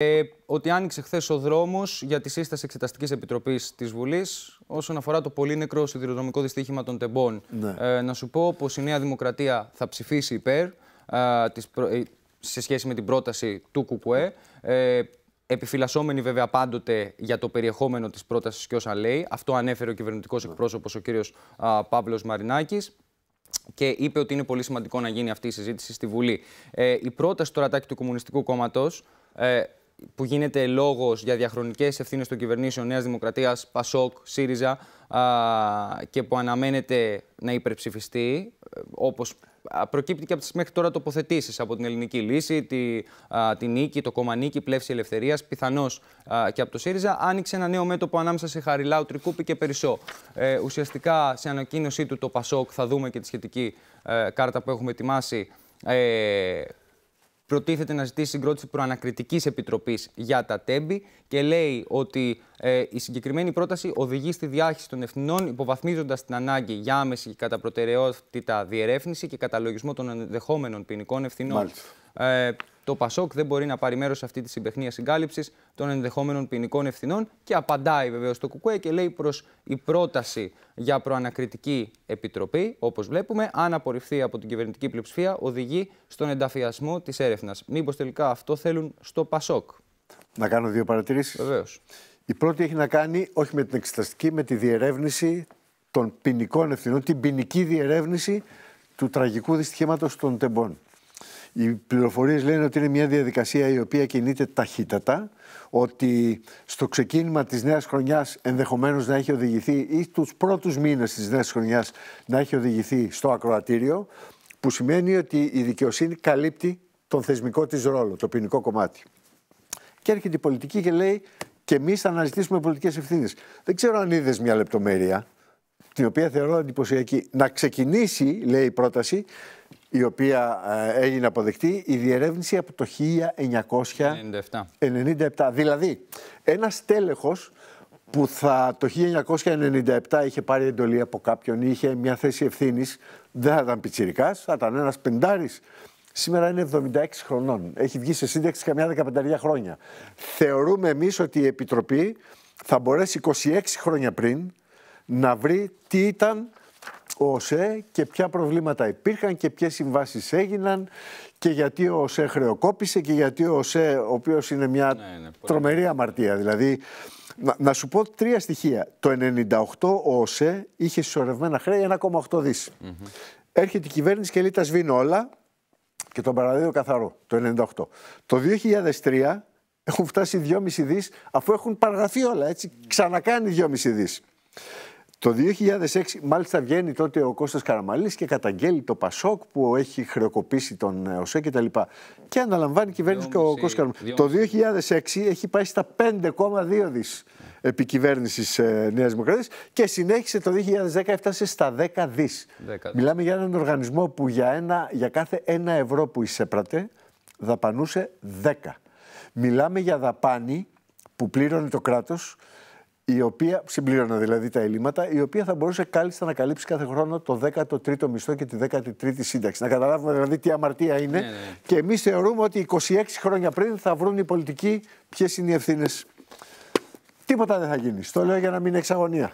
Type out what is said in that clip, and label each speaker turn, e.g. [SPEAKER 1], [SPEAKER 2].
[SPEAKER 1] Ε, ότι άνοιξε χθες ο δρόμος για τη σύσταση Εξεταστικής Επιτροπής της Βουλής όσον αφορά το πολύ νεκρό σιδηροδρομικό δυστύχημα των τεμπών. Ναι. Ε, να σου πω πως η Νέα Δημοκρατία θα ψηφίσει υπέρ ε, της σε σχέση με την πρόταση του ΚΚΕ. Ε, βέβαια πάντοτε για το περιεχόμενο της πρότασης και όσα λέει. Αυτό ανέφερε ο κυβερνητικός ναι. εκπρόσωπος ο κύριος Παύλος Μαρινάκης και είπε ότι είναι πολύ σημαντικό να γίνει αυτή η συζήτηση στη Βουλή. Ε, η πρόταση του Ρατάκη του Κομμουνιστικού Κόμματος. Ε, που γίνεται λόγος για διαχρονικές ευθύνες των κυβερνήσεων Νέας Δημοκρατίας, Πασόκ, ΣΥΡΙΖΑ α, και που αναμένεται να υπερψηφιστεί, όπως προκύπτει και από τις μέχρι τώρα τοποθετήσεις από την ελληνική λύση, τη, α, τη νίκη, το κόμμα πλεύση ελευθερίας, πιθανώς και από το ΣΥΡΙΖΑ, άνοιξε ένα νέο μέτωπο ανάμεσα σε Χαριλάου, Τρικούπη και Περισσό. Ε, ουσιαστικά, σε ανακοίνωσή του, το Πασόκ, θα δούμε και τη σχετική ε, κάρτα που έχουμε ετοιμάσει. Ε, προτίθεται να ζητήσει συγκρότηση προανακριτικής επιτροπής για τα τέμπη και λέει ότι ε, η συγκεκριμένη πρόταση οδηγεί στη διάχυση των ευθυνών, υποβαθμίζοντας την ανάγκη για άμεση και κατά προτεραιότητα διερεύνηση και καταλογισμό των ενδεχόμενων ποινικών ευθυνών. Ε, το Πασόκ δεν μπορεί να πάρει μέρος σε αυτή τη συμπεχνία συγκάλυψης των ενδεχόμενων ποινικών ευθυνών και απαντάει βεβαίως στο Κουκουέ και λέει προς η πρόταση για προανακριτική επιτροπή, όπως βλέπουμε, αν απορριφθεί από την κυβερνητική πλειοψηφία, οδηγεί στον ενταφιασμό της έρευνας. Μήπως τελικά αυτό θέλουν στο Πασόκ.
[SPEAKER 2] Να κάνω δύο παρατηρήσεις. Βεβαίως. Η πρώτη έχει να κάνει όχι με την εξεταστική, με τη διερεύνηση των ποινικών ευθυνών, την ποινική διερεύνηση του τραγικού δυστυχήματος των τεμπών. Οι πληροφορίες λένε ότι είναι μια διαδικασία η οποία κινείται ταχύτατα, ότι στο ξεκίνημα της νέας χρονιάς ενδεχομένως να έχει οδηγηθεί ή τους πρώτους μήνες της νέας χρονιάς να έχει οδηγηθεί στο ακροατήριο, που σημαίνει ότι η δικαιοσύνη καλύπτει τον θεσμικό της ρόλο, το ποινικό κομμάτι. Και έρχεται η πολιτική και λέει και εμείς θα αναζητήσουμε πολιτικές ευθύνες. Δεν ξέρω αν είδες μια λεπτομέρεια, την οποία θεωρώ εντυπωσιακή. Να ξεκινήσει, λέει η πρόταση, η οποία ε, έγινε αποδεκτή η διερεύνηση από το 1997. 97. Δηλαδή, ένας τέλεχος που θα το 1997 είχε πάρει εντολή από κάποιον ή είχε μια θέση ευθύνης, δεν θα ήταν πιτσιρικάς, θα ήταν ένας πεντάρης. Σήμερα είναι 76 χρονών. Έχει βγει σε σύνταξη καμιά 15 χρόνια. Θεωρούμε εμείς ότι η Επιτροπή θα μπορέσει 26 χρόνια πριν να βρει τι ήταν ο ΟΣΕ και ποια προβλήματα υπήρχαν και ποιες συμβάσεις έγιναν και γιατί ο ΟΣΕ χρεοκόπησε και γιατί ο ΟΣΕ, ο οποίος είναι μια ναι, ναι, τρομερή αμαρτία, δηλαδή να, να, σου πω τρία στοιχεία. Το 98 ο ΟΣΕ είχε συσσωρευμένα χρέη 1,8 δις. Mm -hmm. Έρχεται η κυβέρνηση και λέει τα σβήνω όλα και τον παραδίδω καθαρό, το 98. Το 2003 έχουν φτάσει 2,5 δις αφού έχουν παραγραφεί όλα, έτσι, ξανακάνει 2,5 δις. Το 2006 μάλιστα βγαίνει τότε ο Κώστας Καραμαλής και καταγγέλει το Πασόκ που έχει χρεοκοπήσει τον ε, ΟΣΕ και τα λοιπά. Και αναλαμβάνει κυβέρνηση και ο Κώστας Καραμαλής. Το 2006 έχει πάει στα 5,2 δις επικυβέρνησης ε, Νέας Δημοκρατίας και συνέχισε το 2010 έφτασε στα 10 δι. Μιλάμε για έναν οργανισμό που για, ένα, για κάθε ένα ευρώ που εισέπρατε δαπανούσε 10. Μιλάμε για δαπάνη που πλήρωνε το κράτος η οποία συμπλήρωνα δηλαδή τα ελλείμματα, η οποία θα μπορούσε κάλλιστα να καλύψει κάθε χρόνο το 13ο μισθό και τη 13η σύνταξη. Να καταλάβουμε δηλαδή τι αμαρτία είναι. Ναι, ναι. Και εμείς θεωρούμε ότι 26 χρόνια πριν θα βρουν οι πολιτικοί ποιες είναι οι ευθύνες. Τίποτα δεν θα γίνει. Στο λέω για να μην είναι εξαγωνία.